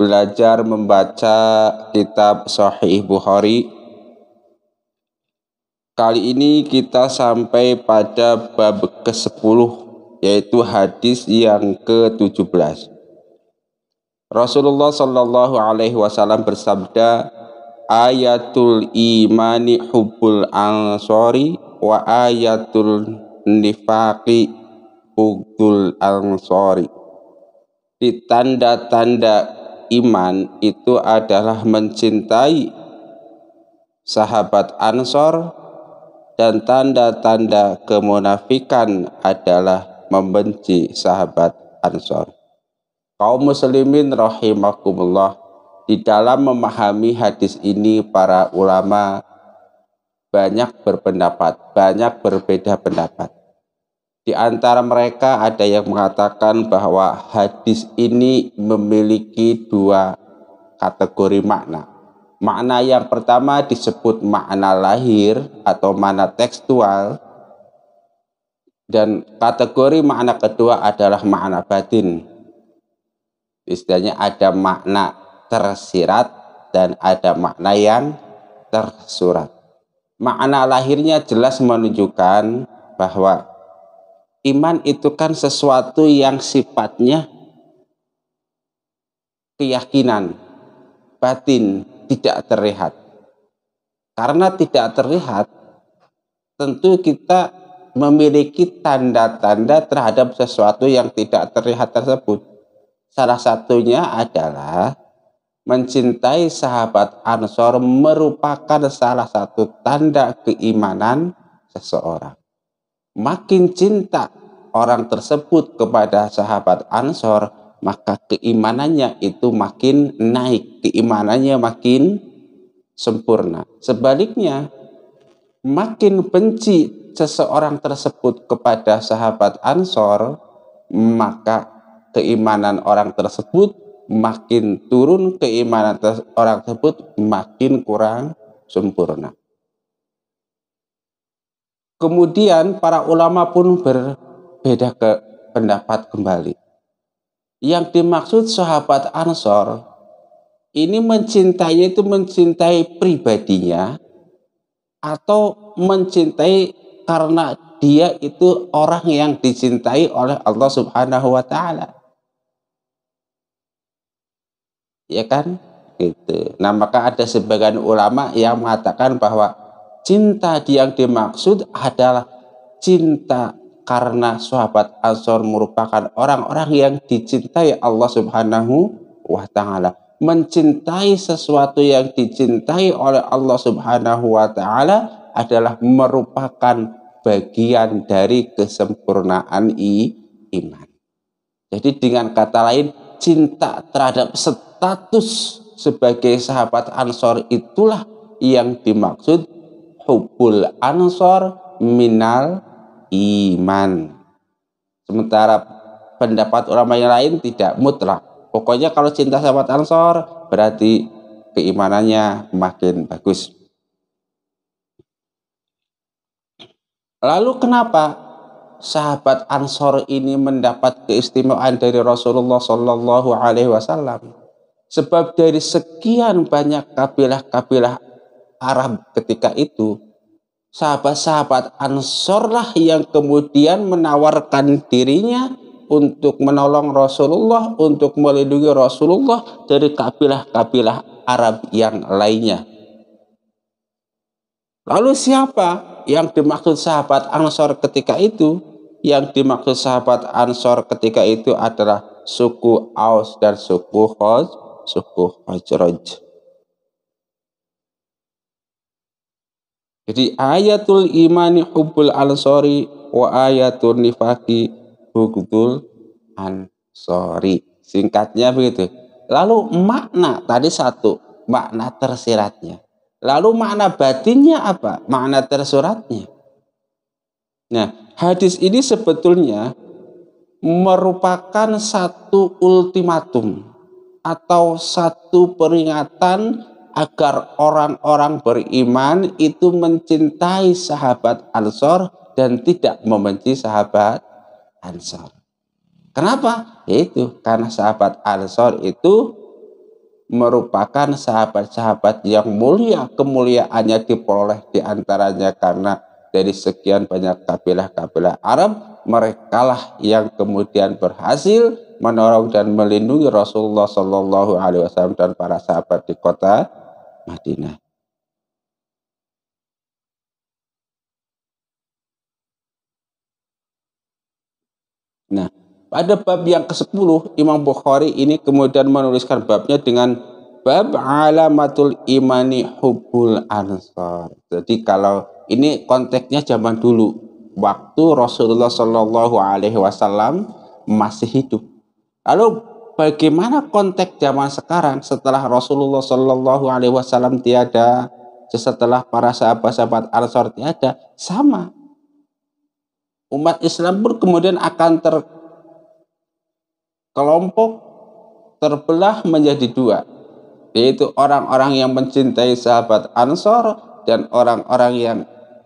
belajar membaca kitab Sahih Bukhari. Kali ini kita sampai pada bab ke-10 yaitu hadis yang ke-17. Rasulullah Shallallahu alaihi wasallam bersabda, "Ayatul imani hubul ansori wa ayatul nifaqi hubul ansori." Di tanda-tanda iman itu adalah mencintai sahabat Ansor dan tanda-tanda kemunafikan adalah membenci sahabat Ansor. Kaum muslimin rahimakumullah di dalam memahami hadis ini para ulama banyak berpendapat, banyak berbeda pendapat. Di antara mereka ada yang mengatakan bahwa hadis ini memiliki dua kategori makna. Makna yang pertama disebut makna lahir atau makna tekstual dan kategori makna kedua adalah makna batin. Istilahnya ada makna tersirat dan ada makna yang tersurat. Makna lahirnya jelas menunjukkan bahwa iman itu kan sesuatu yang sifatnya keyakinan batin tidak terlihat. Karena tidak terlihat, tentu kita memiliki tanda-tanda terhadap sesuatu yang tidak terlihat tersebut. Salah satunya adalah mencintai sahabat Ansor merupakan salah satu tanda keimanan seseorang. Makin cinta orang tersebut kepada sahabat Ansor, maka keimanannya itu makin naik, keimanannya makin sempurna. Sebaliknya, makin benci seseorang tersebut kepada sahabat Ansor, maka keimanan orang tersebut makin turun, keimanan orang tersebut makin kurang sempurna. Kemudian para ulama pun ber beda ke pendapat kembali. Yang dimaksud sahabat Ansor ini mencintainya itu mencintai pribadinya atau mencintai karena dia itu orang yang dicintai oleh Allah Subhanahu wa taala. Ya kan? Gitu. Nah, maka ada sebagian ulama yang mengatakan bahwa cinta yang dimaksud adalah cinta karena sahabat Ansor merupakan orang-orang yang dicintai Allah Subhanahu wa taala. Mencintai sesuatu yang dicintai oleh Allah Subhanahu wa taala adalah merupakan bagian dari kesempurnaan iman. Jadi dengan kata lain cinta terhadap status sebagai sahabat Ansor itulah yang dimaksud hubul Ansor minal iman. Sementara pendapat ulama yang lain tidak mutlak. Pokoknya kalau cinta sahabat Ansor berarti keimanannya makin bagus. Lalu kenapa sahabat Ansor ini mendapat keistimewaan dari Rasulullah Shallallahu Alaihi Wasallam? Sebab dari sekian banyak kabilah-kabilah Arab ketika itu, sahabat-sahabat Ansor lah yang kemudian menawarkan dirinya untuk menolong Rasulullah, untuk melindungi Rasulullah dari kabilah-kabilah Arab yang lainnya. Lalu siapa yang dimaksud sahabat Ansor ketika itu? Yang dimaksud sahabat Ansor ketika itu adalah suku Aus dan suku Khaz, suku Khosroj. Jadi ayatul imani hubul ansori wa ayatul nifaki hubul ansori. Singkatnya begitu. Lalu makna tadi satu, makna tersiratnya. Lalu makna batinnya apa? Makna tersuratnya. Nah, hadis ini sebetulnya merupakan satu ultimatum atau satu peringatan agar orang-orang beriman itu mencintai sahabat Ansor dan tidak membenci sahabat Ansor. Kenapa? Itu karena sahabat Ansor itu merupakan sahabat-sahabat yang mulia, kemuliaannya diperoleh diantaranya karena dari sekian banyak kabilah-kabilah Arab, merekalah yang kemudian berhasil menolong dan melindungi Rasulullah Shallallahu Alaihi Wasallam dan para sahabat di kota Madinah. Nah, pada bab yang ke-10 Imam Bukhari ini kemudian menuliskan babnya dengan bab alamatul imani hubul ansar. Jadi kalau ini konteksnya zaman dulu, waktu Rasulullah Shallallahu alaihi wasallam masih hidup. Lalu bagaimana konteks zaman sekarang setelah Rasulullah Shallallahu Alaihi Wasallam tiada, setelah para sahabat-sahabat Ansor tiada, sama. Umat Islam pun kemudian akan terkelompok, terbelah menjadi dua, yaitu orang-orang yang mencintai sahabat Ansor dan orang-orang yang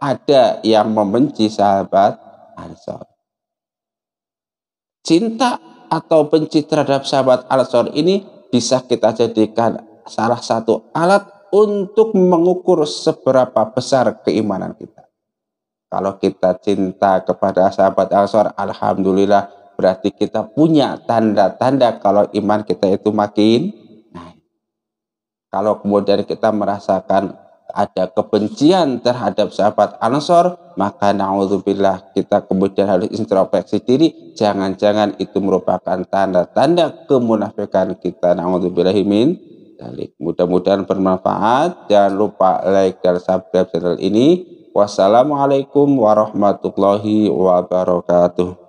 ada yang membenci sahabat Ansor. Cinta atau benci terhadap sahabat Al-Ansor ini bisa kita jadikan salah satu alat untuk mengukur seberapa besar keimanan kita. Kalau kita cinta kepada sahabat Al-Ansor, Alhamdulillah berarti kita punya tanda-tanda kalau iman kita itu makin naik. Kalau kemudian kita merasakan ada kebencian terhadap sahabat Ansor, maka na'udzubillah kita kemudian harus introspeksi diri, jangan-jangan itu merupakan tanda-tanda kemunafikan kita na'udzubillahimin. Mudah-mudahan bermanfaat. Jangan lupa like dan subscribe channel ini. Wassalamualaikum warahmatullahi wabarakatuh.